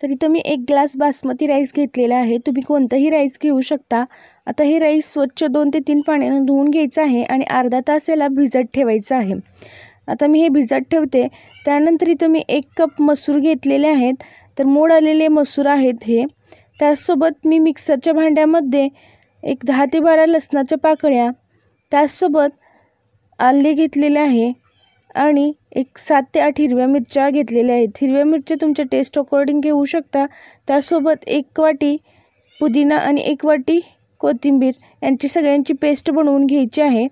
तर इथं मी एक ग्लास बासमती राईस घेतलेला आहे तुम्ही कोणताही राईस घेऊ शकता आता हे राईस स्वच्छ दोन ते तीन पाण्यानं धुवून घ्यायचं आहे आणि अर्धा तास याला भिजत ठेवायचं आहे आता मी हे भिजत ठेवते त्यानंतर इथं मी एक कप मसूर घेतलेले आहेत तर मोड आलेले मसूर आहेत हे त्याचसोबत मी मिक्सरच्या भांड्यामध्ये एक दहा ते बारा लसणाच्या पाकळ्या त्याचसोबत आले घेतलेले आहे आणि एक सात ते आठ हिरव्या मिरच्या घेतलेल्या आहेत हिरव्या मिरच्या तुमच्या टेस्ट अकॉर्डिंग घेऊ शकता त्यासोबत एक वाटी पुदिना आणि एक वाटी कोथिंबीर यांची सगळ्यांची पेस्ट बनवून घ्यायची आहे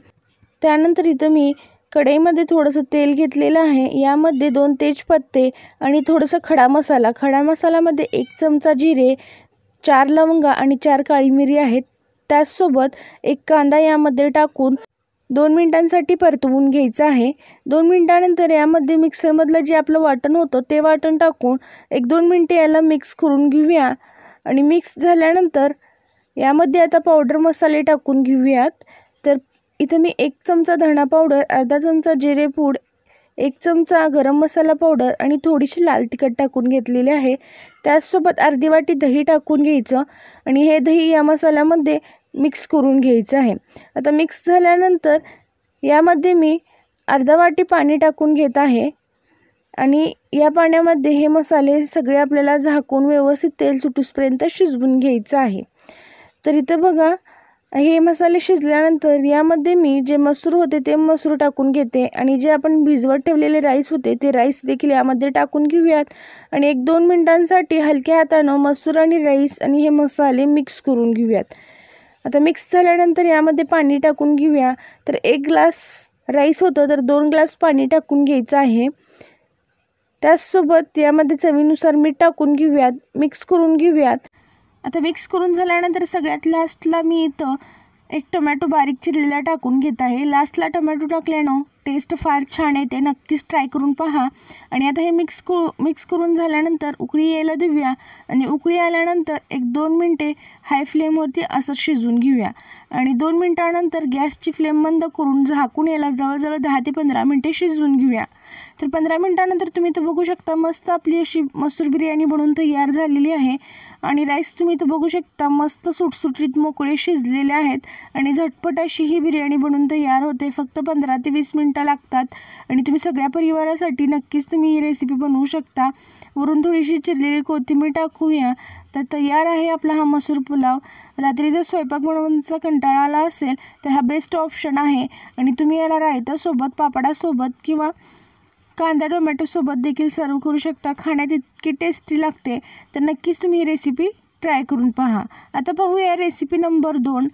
त्यानंतर इथं मी कढईमध्ये थोडंसं तेल घेतलेलं आहे यामध्ये दोन तेजपत्ते आणि थोडंसं खडा मसाला खडा मसाल्यामध्ये एक चमचा जिरे चार लवंगा आणि चार काळी मिरी आहेत त्याचसोबत एक कांदा यामध्ये टाकून दोन मिनटांसाठी परतवून घ्यायचं आहे दोन मिनटानंतर यामध्ये मिक्सरमधलं जे आपलं वाटण होतं ते वाटण टाकून एक दोन मिनटे याला मिक्स करून घेऊया आणि मिक्स झाल्यानंतर यामध्ये आता पावडर मसाले टाकून घेऊयात तर इथे मी एक चमचा धणा पावडर अर्धा चमचा जिरे पूड एक चमचा गरम मसाला पावडर आणि थोडीशी लाल तिखट टाकून घेतलेली आहे त्याचसोबत अर्धी वाटी दही टाकून घ्यायचं आणि हे दही या मसाल्यामध्ये मिक्स करून घ्यायचं आहे आता मिक्स झाल्यानंतर यामध्ये मी अर्धा वाटी पाणी टाकून घेत आहे आणि या पाण्यामध्ये हे मसाले सगळे आपल्याला झाकून व्यवस्थित तेल सुटूसपर्यंत शिजवून घ्यायचं आहे तर इथं बघा हे मसाले शिजल्यानंतर यामध्ये मी जे मसूर होते ते मसूर टाकून घेते आणि जे आपण भिजवत ठेवलेले राईस होते ते राईस देखील यामध्ये टाकून घेऊयात आणि एक दोन मिनटांसाठी हलक्या हातानं मसूर आणि राईस आणि हे मसाले मिक्स करून घेऊयात आता मिक्स झाल्यानंतर यामध्ये पाणी टाकून घेऊया तर एक ग्लास राईस होतं तर दोन ग्लास पाणी टाकून घ्यायचं आहे त्याचसोबत यामध्ये चवीनुसार मीठ टाकून घेऊयात मिक्स करून घेऊयात आता मिक्स करून झाल्यानंतर सगळ्यात लास्टला मी इथं एक टोमॅटो बारीक चिरलेला टाकून घेत आहे लास्टला टोमॅटो टाकल्यानं टेस्ट फार छान आहे ते नक्कीच ट्राय करून पहा आणि आता हे मिक्स करू मिक्स करून झाल्यानंतर उकळी यायला देऊया आणि उकळी आल्यानंतर एक दोन मिनटे हाय फ्लेमवरती असं शिजवून घेऊया आणि दोन मिनटानंतर गॅसची फ्लेम बंद करून झाकून यायला जवळजवळ दहा ते पंधरा मिनटे शिजवून घेऊया तर पंधरा मिनटानंतर तुम्ही तर बघू शकता मस्त आपली अशी मसूर बिर्याणी बनवून तयार झालेली आहे आणि राईस तुम्ही तर बघू शकता मस्त सुटसुटीत मोकळे शिजलेले आहेत आणि झटपट अशी ही बिर्याणी बनवून तयार होते फक्त पंधरा ते वीस मिनिट मिनटं लागतात आणि तुम्ही सगळ्या परिवारासाठी नक्कीच तुम्ही ही रेसिपी बनवू शकता वरून थोडीशी चिरलेली कोथिंबीर टाकूया तर तयार आहे आपला हा मसूर पुलाव रात्री जर स्वयंपाक बनवण्याचा कंटाळा आला असेल तर हा बेस्ट ऑप्शन आहे आणि तुम्ही याला रायतासोबत पापडासोबत किंवा कांदा टोमॅटोसोबत देखील सर्व करू शकता खाण्यात इतकी टेस्टी लागते तर नक्कीच तुम्ही ही रेसिपी ट्राय करून पहा आता पाहूया रेसिपी नंबर दोन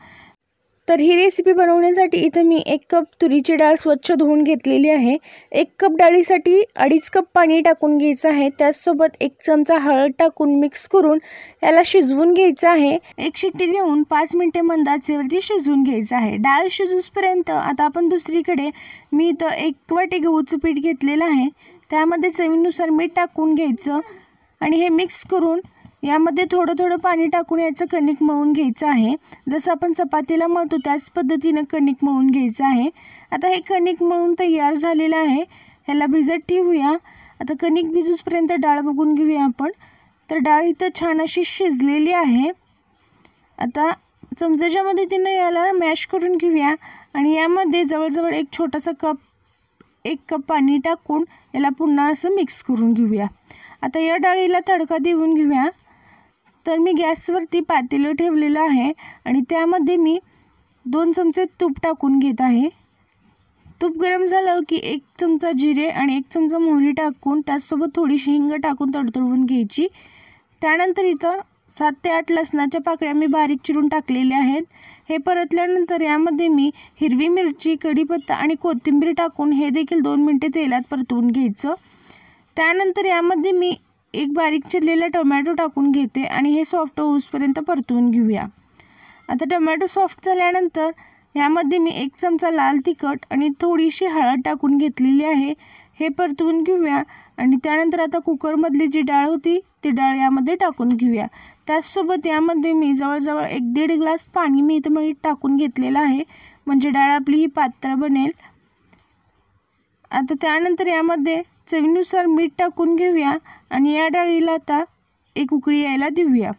तर ही रेसिपी बनवण्यासाठी इथं मी एक कप तुरीची डाळ स्वच्छ धुवून घेतलेली आहे एक कप डाळीसाठी अडीच कप पाणी टाकून घ्यायचं आहे त्याचसोबत एक चमचा हळद टाकून मिक्स करून याला शिजवून घ्यायचं आहे एक शिट्टी देऊन पाच मिनटे मंदाचेवरती शिजवून घ्यायचं आहे डाळ शिजूसपर्यंत आता आपण दुसरीकडे मी इथं एक वाटी गहूचं पीठ घेतलेलं आहे त्यामध्ये चवीनुसार मीठ टाकून घ्यायचं आणि हे मिक्स करून यामध्ये थोडं थोडं पाणी टाकून याचं कणिक मळून घ्यायचं आहे जसं आपण चपातीला मळतो त्याच पद्धतीनं कणिक मळून घ्यायचं आहे आता हे कणिक मळून तयार झालेलं आहे ह्याला भिजत ठेवूया आता कणिक भिजूसपर्यंत डाळ बघून घेऊया आपण तर डाळ इथं छान अशी शिजलेली आहे आता चमचाच्यामध्ये तिनं याला मॅश करून घेऊया आणि यामध्ये जवळजवळ एक छोटासा कप एक कप पाणी टाकून याला पुन्हा असं मिक्स करून घेऊया आता या डाळीला तडका देऊन घेऊया तर मी गॅसवरती पातेलं ठेवलेलं आहे आणि त्यामध्ये मी दोन चमचे तूप टाकून घेत आहे तूप गरम झालं की एक चमचा जिरे आणि एक चमचा मोहरी टाकून त्याचसोबत थोडीशी हिंग टाकून तडतडवून घ्यायची त्यानंतर इथं सात ते आठ लसणाच्या पाकळ्या मी बारीक चिरून टाकलेल्या आहेत हे परतल्यानंतर यामध्ये मी हिरवी मिरची कढीपत्ता आणि कोथिंबीर टाकून हे देखील दोन मिनटे तेलात परतवून घ्यायचं त्यानंतर यामध्ये मी एक बारीक चिरलेला टोमॅटो टाकून घेते आणि हे सॉफ्ट होऊसपर्यंत परतवून घेऊया आता टोमॅटो सॉफ्ट झाल्यानंतर यामध्ये मी एक चमचा लाल तिखट आणि थोडीशी हळद टाकून घेतलेली आहे हे परतवून घेऊया आणि त्यानंतर आता कुकरमधली जी डाळ होती ती डाळ यामध्ये टाकून घेऊया त्याचसोबत यामध्ये मी जवळजवळ एक दीड ग्लास पाणी मी इथं मी टाकून घेतलेलं आहे म्हणजे डाळ आपली ही पात्र बनेल आता त्यानंतर यामध्ये चवीनुसार मीठ टाकून घेऊया आणि या डाळीला आता एक उकळी यायला देऊया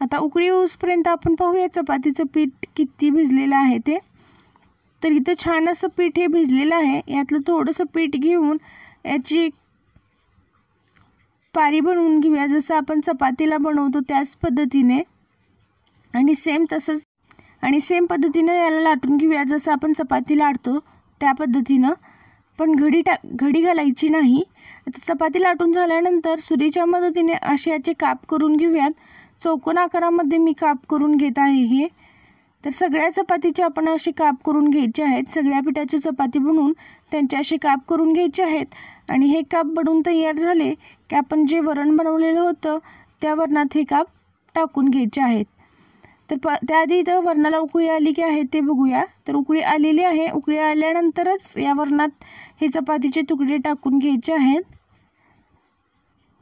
आता उकळी ऊसपर्यंत आपण पाहूया चपातीचं पीठ किती भिजलेलं आहे ते तर इथं छान असं पीठ हे भिजलेलं आहे यातलं थोडंसं पीठ घेऊन याची पारी बनवून घेऊया जसं आपण चपातीला बनवतो त्याच पद्धतीने आणि सेम तसंच आणि सेम पद्धतीनं याला लाटून घेऊया जसं आपण चपाती लाटतो त्या पद्धतीनं पण घडी टा घडी घालायची नाही आता चपाती लाटून झाल्यानंतर सुरीच्या मदतीने असे याचे काप करून घेऊयात चौकोन आकारामध्ये मी काप करून घेत आहे हे तर सगळ्या चपातीचे आपण असे काप करून घ्यायचे आहेत सगळ्या पिठाची चपाती बनवून त्यांचे असे काप करून घ्यायचे आहेत आणि हे काप बनवून तयार झाले की आपण जे वरण बनवलेलं होतं त्या वरणात हे काप टाकून घ्यायचे आहेत तर प त्याआधी इथं वर्णाला उकळी आली की आहे ते बघूया तर उकळी आलेली आहे उकळी आल्यानंतरच या वर्णात हे चपातीचे तुकडे टाकून घ्यायचे आहेत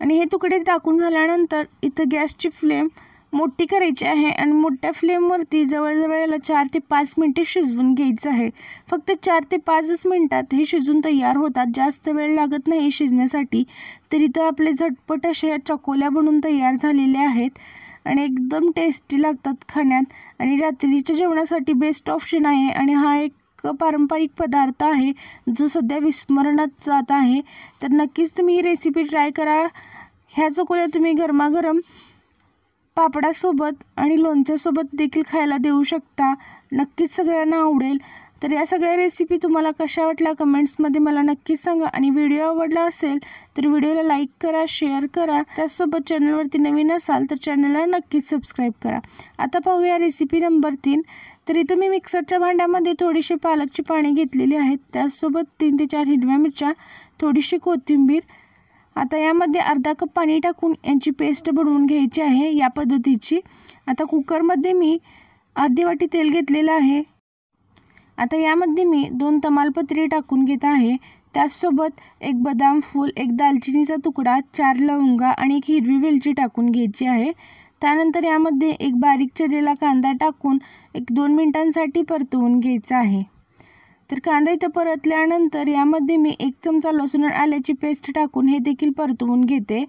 आणि हे तुकडे टाकून झाल्यानंतर इथं गॅसची फ्लेम मोठी करायची आहे आणि मोठ्या फ्लेमवरती जवळजवळ याला चार ते पाच मिनटे शिजवून घ्यायचं आहे फक्त चार ते पाचच मिनटात हे शिजून तयार होतात जास्त वेळ लागत नाही शिजण्यासाठी तर इथं आपले झटपट असे चकोल्या बनून तयार झालेले आहेत आणि एकदम टेस्टी लागतात खाण्यात आणि रात्रीच्या जेवणासाठी बेस्ट ऑप्शन आहे आणि हा एक पारंपरिक पदार्थ आहे जो सध्या विस्मरणात जात आहे तर नक्कीच तुम्ही ही रेसिपी ट्राय करा ह्या चकोल्या तुम्ही गरमागरम पापडासोबत आणि लोणच्यासोबत देखील खायला देऊ शकता नक्कीच सगळ्यांना आवडेल तर या सगळ्या रेसिपी तुम्हाला कशा वाटल्या कमेंट्समध्ये मला नक्कीच सांगा आणि व्हिडिओ आवडला असेल तर व्हिडिओला लाईक करा शेअर करा त्याचसोबत चॅनलवरती नवीन असाल तर चॅनलला नक्कीच सबस्क्राईब करा आता पाहूया रेसिपी नंबर तीन तर इथं मी मिक्सरच्या भांड्यामध्ये थोडीशी पालकची पाणी घेतलेली आहेत त्याचसोबत तीन ते चार हिरव्या मिरच्या थोडीशी कोथिंबीर आता यामध्ये अर्धा कप पाणी टाकून यांची पेस्ट बनवून घ्यायची आहे या पद्धतीची आता कुकरमध्ये मी अर्धी वाटी तेल घेतलेलं आहे आता यामध्ये मी दोन तमालपत्री टाकून घेत आहे त्याचसोबत एक बदाम फूल एक दालचिनीचा तुकडा चार लवंगा आणि एक हिरवी वेलची टाकून घ्यायची आहे त्यानंतर यामध्ये एक बारीक चिरलेला कांदा टाकून एक दोन मिनटांसाठी परतवून घ्यायचा आहे तर कांदा इथं परतल्यानंतर यामध्ये मी एक चमचा लसूण आल्याची पेस्ट टाकून हे देखील परतवून घेते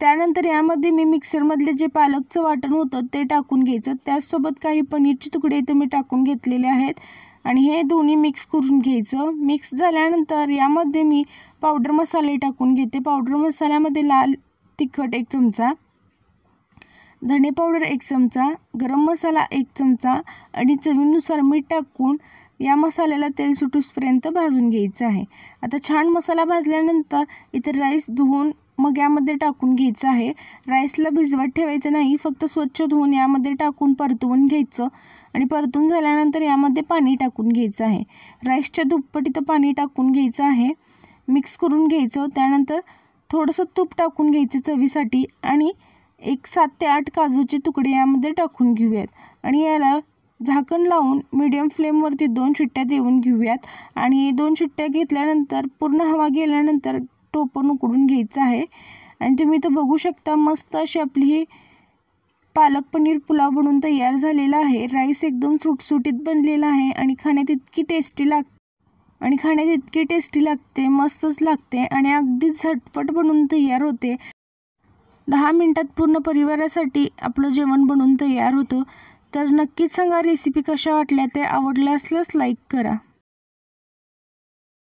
त्यानंतर यामध्ये मी मिक्सरमधले जे पालकचं वाटण होतं ते टाकून घ्यायचं त्याचसोबत काही पनीरचे तुकडे इथे मी टाकून घेतलेले आहेत आणि हे दोन्ही मिक्स करून घ्यायचं मिक्स झाल्यानंतर यामध्ये मी पावडर मसाले टाकून घेते पावडर मसाल्यामध्ये लाल तिखट एक चमचा धणे पावडर एक चमचा गरम मसाला एक चमचा आणि चवीनुसार मीठ टाकून या मसाल्याला तेल सुटूसपर्यंत भाजून घ्यायचं आहे आता छान मसाला भाजल्यानंतर इथे राईस धुवून मग यामध्ये टाकून घ्यायचं आहे राईसला भिजवत ठेवायचं नाही फक्त स्वच्छ धुवून यामध्ये टाकून परतवून घ्यायचं आणि परतून झाल्यानंतर यामध्ये पाणी टाकून घ्यायचं आहे राईसच्या दुप्पट इथं पाणी टाकून घ्यायचं आहे मिक्स करून घ्यायचं त्यानंतर थोडंसं तूप टाकून घ्यायचं चवीसाठी आणि एक सात ते आठ काजूचे तुकडे यामध्ये टाकून घेऊयात आणि याला झाकण लावून मीडियम फ्लेमवरती दोन शिट्ट्या देऊन घेऊयात आणि दोन शिट्ट्या घेतल्यानंतर पूर्ण हवा गेल्यानंतर तो उकडून घ्यायचं आहे आणि तुम्ही तर बघू शकता मस्त अशी आपली ही पालक पनीर पुलाव बनवून तयार झालेला आहे राईस एकदम सुटसुटीत बनलेला आहे आणि खाण्यात इतकी टेस्टी लाग आणि खाण्यात इतकी टेस्टी लागते मस्तच लागते आणि अगदी झटपट बनवून तयार होते दहा मिनटात पूर्ण परिवारासाठी आपलं जेवण बनवून तयार होतं तर नक्कीच सांगा रेसिपी कशा वाटल्या ते आवडल्या असल्यास लाईक करा